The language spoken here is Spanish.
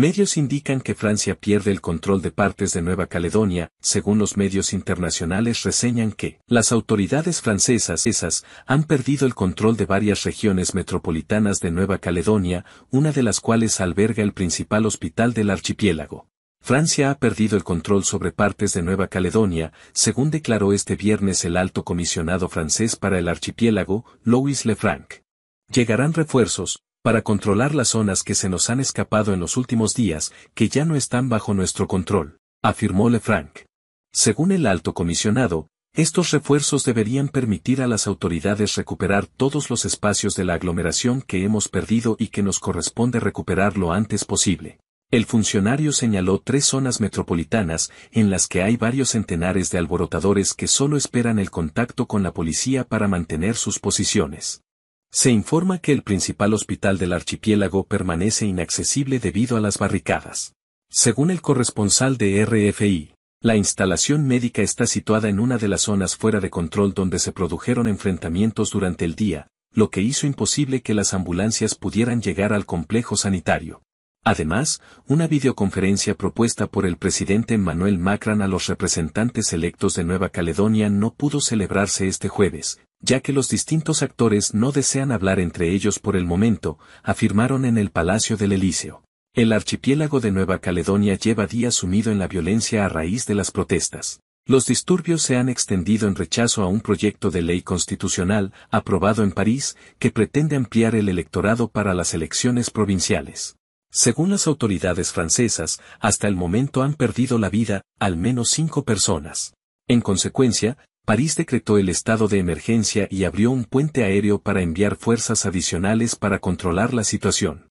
Medios indican que Francia pierde el control de partes de Nueva Caledonia, según los medios internacionales reseñan que las autoridades francesas esas han perdido el control de varias regiones metropolitanas de Nueva Caledonia, una de las cuales alberga el principal hospital del archipiélago. Francia ha perdido el control sobre partes de Nueva Caledonia, según declaró este viernes el alto comisionado francés para el archipiélago, Louis Lefranc. Llegarán refuerzos, para controlar las zonas que se nos han escapado en los últimos días, que ya no están bajo nuestro control, afirmó Lefranc. Según el alto comisionado, estos refuerzos deberían permitir a las autoridades recuperar todos los espacios de la aglomeración que hemos perdido y que nos corresponde recuperar lo antes posible. El funcionario señaló tres zonas metropolitanas en las que hay varios centenares de alborotadores que solo esperan el contacto con la policía para mantener sus posiciones. Se informa que el principal hospital del archipiélago permanece inaccesible debido a las barricadas. Según el corresponsal de RFI, la instalación médica está situada en una de las zonas fuera de control donde se produjeron enfrentamientos durante el día, lo que hizo imposible que las ambulancias pudieran llegar al complejo sanitario. Además, una videoconferencia propuesta por el presidente Manuel Macron a los representantes electos de Nueva Caledonia no pudo celebrarse este jueves, ya que los distintos actores no desean hablar entre ellos por el momento, afirmaron en el Palacio del Elíseo. El archipiélago de Nueva Caledonia lleva días sumido en la violencia a raíz de las protestas. Los disturbios se han extendido en rechazo a un proyecto de ley constitucional, aprobado en París, que pretende ampliar el electorado para las elecciones provinciales. Según las autoridades francesas, hasta el momento han perdido la vida, al menos cinco personas. En consecuencia, París decretó el estado de emergencia y abrió un puente aéreo para enviar fuerzas adicionales para controlar la situación.